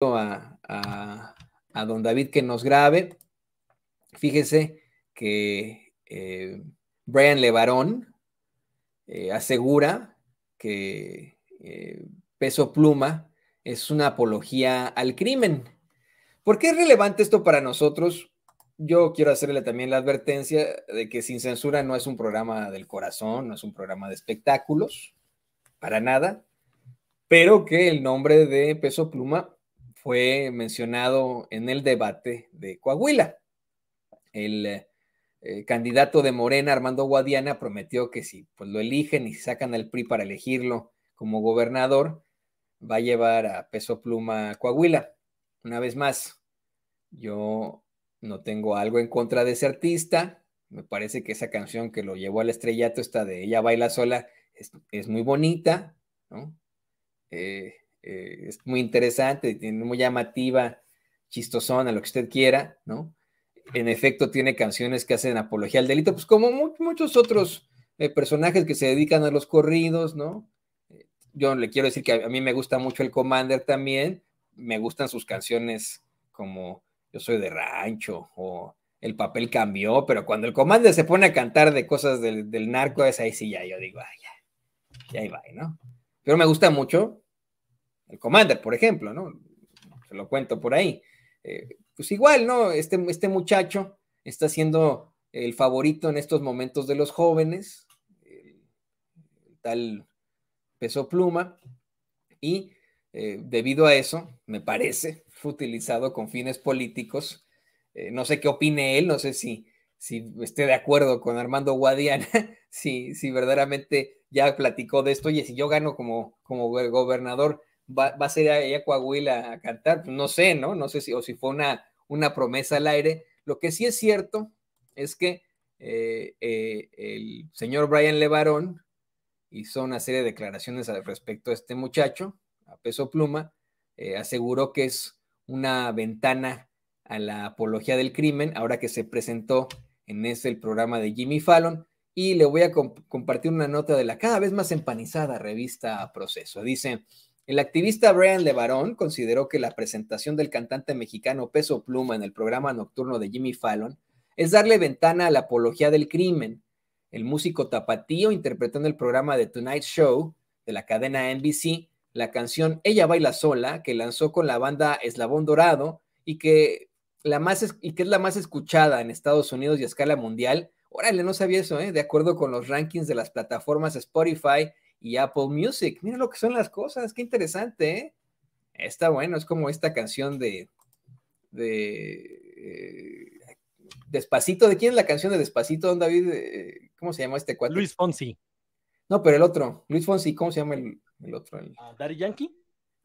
a, a, don David que nos grabe. Fíjese que eh, Brian Levarón eh, asegura que eh, Peso Pluma es una apología al crimen. ¿Por qué es relevante esto para nosotros? Yo quiero hacerle también la advertencia de que Sin Censura no es un programa del corazón, no es un programa de espectáculos, para nada, pero que el nombre de Peso Pluma fue mencionado en el debate de Coahuila. El eh, eh, candidato de Morena, Armando Guadiana, prometió que si pues, lo eligen y sacan al PRI para elegirlo como gobernador, va a llevar a peso pluma a Coahuila. Una vez más, yo no tengo algo en contra de ese artista. Me parece que esa canción que lo llevó al estrellato, esta de Ella baila sola, es, muy bonita, ¿no? Eh, eh, es muy interesante, muy llamativa, chistosona, lo que usted quiera, ¿no? En efecto, tiene canciones que hacen apología al delito, pues como muchos otros eh, personajes que se dedican a los corridos, ¿no? Eh, yo le quiero decir que a mí me gusta mucho el Commander también, me gustan sus canciones como Yo soy de rancho o el papel cambió, pero cuando el Commander se pone a cantar de cosas del, narco, es ahí sí ya yo digo, ya, ahí va, ¿no? Pero me gusta mucho, el Commander, por ejemplo, ¿no? Se lo cuento por ahí. Eh, pues igual, ¿no? Este, este muchacho está siendo el favorito en estos momentos de los jóvenes, tal peso pluma, y eh, debido a eso, me parece, fue utilizado con fines políticos. Eh, no sé qué opine él, no sé si, si esté de acuerdo con Armando Guadiana, si, si verdaderamente ya platicó de esto, y si yo gano como, como gobernador va, a ser ella a Coahuila a cantar, pues, no sé, ¿no? No sé si, o si fue una, una promesa al aire. Lo que sí es cierto es que eh, eh, el señor Brian Levarón hizo una serie de declaraciones al respecto a este muchacho, a peso pluma, eh, aseguró que es una ventana a la apología del crimen, ahora que se presentó en ese el programa de Jimmy Fallon, y le voy a compartir una nota de la cada vez más empanizada revista Proceso. Dice, el activista Brian Levarón consideró que la presentación del cantante mexicano Peso Pluma en el programa nocturno de Jimmy Fallon es darle ventana a la apología del crimen. El músico tapatío interpretó en el programa de Tonight Show de la cadena NBC la canción Ella baila sola que lanzó con la banda Eslabón Dorado y que, es, y que es la más escuchada en Estados Unidos y a escala mundial. Órale, no sabía eso, ¿eh? De acuerdo con los rankings de las plataformas Spotify y Apple Music. Mira lo que son las cosas, qué interesante, ¿eh? Está bueno, es como esta canción de. de. Eh, Despacito, ¿de quién es la canción de Despacito, don David? Eh, ¿Cómo se llama este cuate? Luis Fonsi. No, pero el otro, Luis Fonsi, ¿cómo se llama el, otro? El... Ah, Yankee?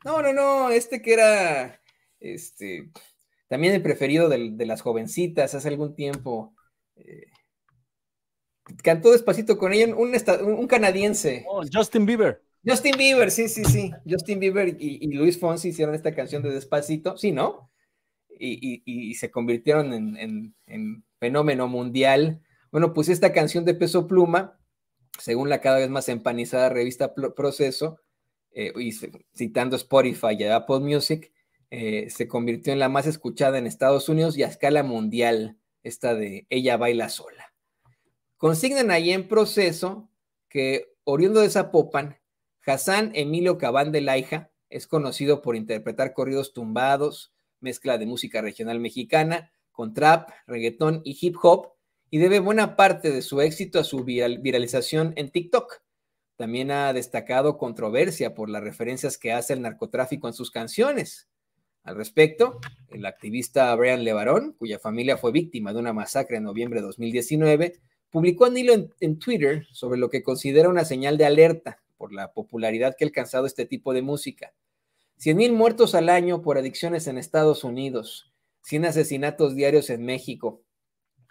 No, no, no, este que era. Este. También el preferido de, de las jovencitas hace algún tiempo. Eh, Cantó despacito con ella un, un canadiense. Oh, Justin Bieber. Justin Bieber, sí, sí, sí. Justin Bieber y, Luis Fonsi hicieron esta canción de Despacito, sí, ¿no? Y, se convirtieron en, en, fenómeno mundial. Bueno, pues esta canción de Peso Pluma, según la cada vez más empanizada revista Proceso, eh, y citando Spotify y Apple Music, eh, se convirtió en la más escuchada en Estados Unidos y a escala mundial, esta de Ella Baila Sola. Consignan ahí en proceso que, oriundo de Zapopan, Hassan Emilio Cabán de Laija es conocido por interpretar corridos tumbados, mezcla de música regional mexicana con trap, reggaetón y hip hop, y debe buena parte de su éxito a su viralización en TikTok. También ha destacado controversia por las referencias que hace el narcotráfico en sus canciones. Al respecto, el activista Brian Levarón, cuya familia fue víctima de una masacre en noviembre de 2019, publicó Anilo en, Twitter sobre lo que considera una señal de alerta por la popularidad que ha alcanzado este tipo de música. 100.000 muertos al año por adicciones en Estados Unidos, 100 asesinatos diarios en México,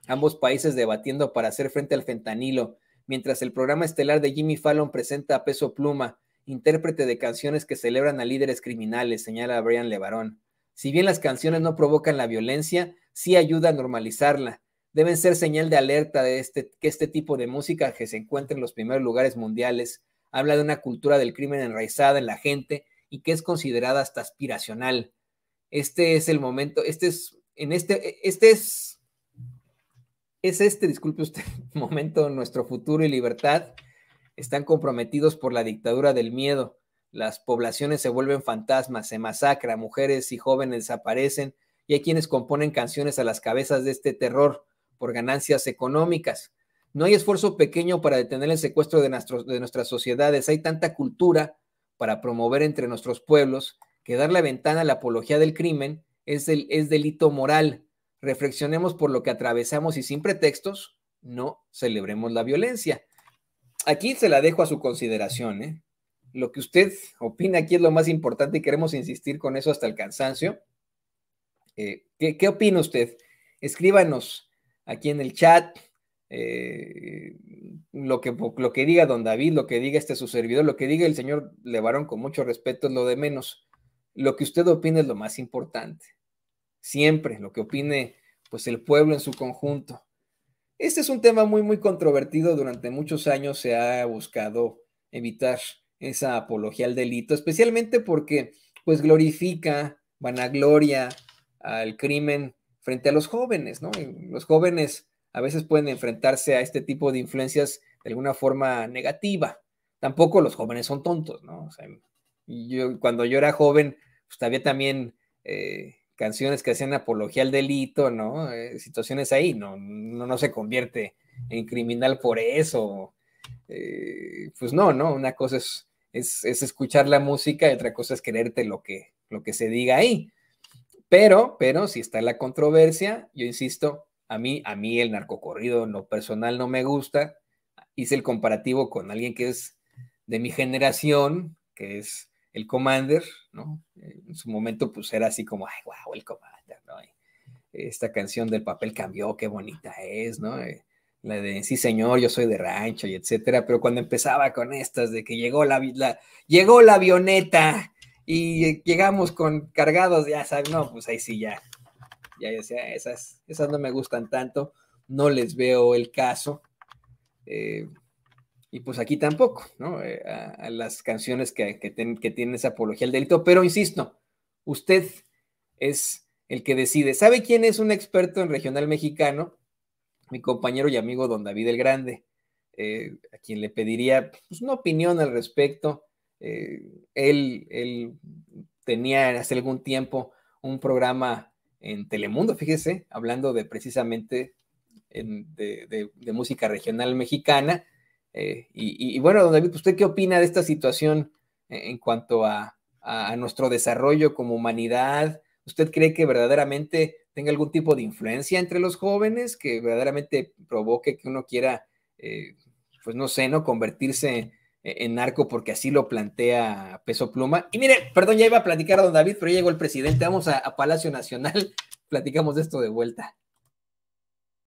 ambos países debatiendo para hacer frente al fentanilo, mientras el programa estelar de Jimmy Fallon presenta a Peso Pluma, intérprete de canciones que celebran a líderes criminales, señala Brian Levarón. Si bien las canciones no provocan la violencia, sí ayuda a normalizarla deben ser señal de alerta de este, que este tipo de música que se encuentra en los primeros lugares mundiales habla de una cultura del crimen enraizada en la gente y que es considerada hasta aspiracional. Este es el momento, este es, en este, este es, es este, disculpe usted, momento, nuestro futuro y libertad están comprometidos por la dictadura del miedo. Las poblaciones se vuelven fantasmas, se masacra, mujeres y jóvenes desaparecen y hay quienes componen canciones a las cabezas de este terror por ganancias económicas. No hay esfuerzo pequeño para detener el secuestro de, nuestras sociedades. Hay tanta cultura para promover entre nuestros pueblos que dar la ventana a la apología del crimen es, delito moral. Reflexionemos por lo que atravesamos y sin pretextos no celebremos la violencia. Aquí se la dejo a su consideración. ¿eh? Lo que usted opina aquí es lo más importante y queremos insistir con eso hasta el cansancio. Eh, ¿qué, ¿Qué opina usted? Escríbanos aquí en el chat. Eh, lo, que, lo que diga don David, lo que diga este su servidor, lo que diga el señor Levarón con mucho respeto es lo de menos. Lo que usted opine es lo más importante. Siempre, lo que opine pues el pueblo en su conjunto. Este es un tema muy, muy controvertido. Durante muchos años se ha buscado evitar esa apología al delito, especialmente porque pues glorifica, vanagloria al crimen frente a los jóvenes, ¿no? los jóvenes a veces pueden enfrentarse a este tipo de influencias de alguna forma negativa. Tampoco los jóvenes son tontos, ¿no? yo, cuando yo era joven, pues había también eh, canciones que hacían apología al delito, ¿no? Eh, situaciones ahí, ¿no? No, se convierte en criminal por eso. Eh, pues no, ¿no? Una cosa es, escuchar la música y otra cosa es quererte lo que, lo que se diga ahí. Pero, pero si está la controversia, yo insisto, a mí, a mí el narcocorrido en personal no me gusta. Hice el comparativo con alguien que es de mi generación, que es el Commander, ¿no? Eh, en su momento pues era así como, ay, wow, el Commander, Esta canción del papel cambió, qué bonita es, ¿no? Eh, la de sí, señor, yo soy de rancho y etcétera, pero cuando empezaba con estas de que llegó la, llegó la avioneta y eh, llegamos con cargados, ya sabes, no, pues ahí sí ya. Ya decía, esas, esas no me gustan tanto, no les veo el caso. Eh, y pues aquí tampoco, ¿no? Eh, a, las canciones que, que, tienen esa apología al delito. Pero insisto, usted es el que decide. ¿Sabe quién es un experto en regional mexicano? Mi compañero y amigo don David el Grande, a quien le pediría pues, una opinión al respecto eh, él, tenía hace algún tiempo un programa en Telemundo, fíjese, hablando de precisamente de, música regional mexicana. Eh, y, bueno, don David, ¿usted qué opina de esta situación e-, en cuanto a, nuestro desarrollo como humanidad? ¿Usted cree que verdaderamente tenga algún tipo de influencia entre los jóvenes que verdaderamente provoque que uno quiera, eh, pues no sé, ¿no? Convertirse e-, en arco porque así lo plantea Peso Pluma. Y mire, perdón, ya iba a platicar a don David, pero ya llegó el presidente. Vamos a, a Palacio Nacional, platicamos de esto de vuelta.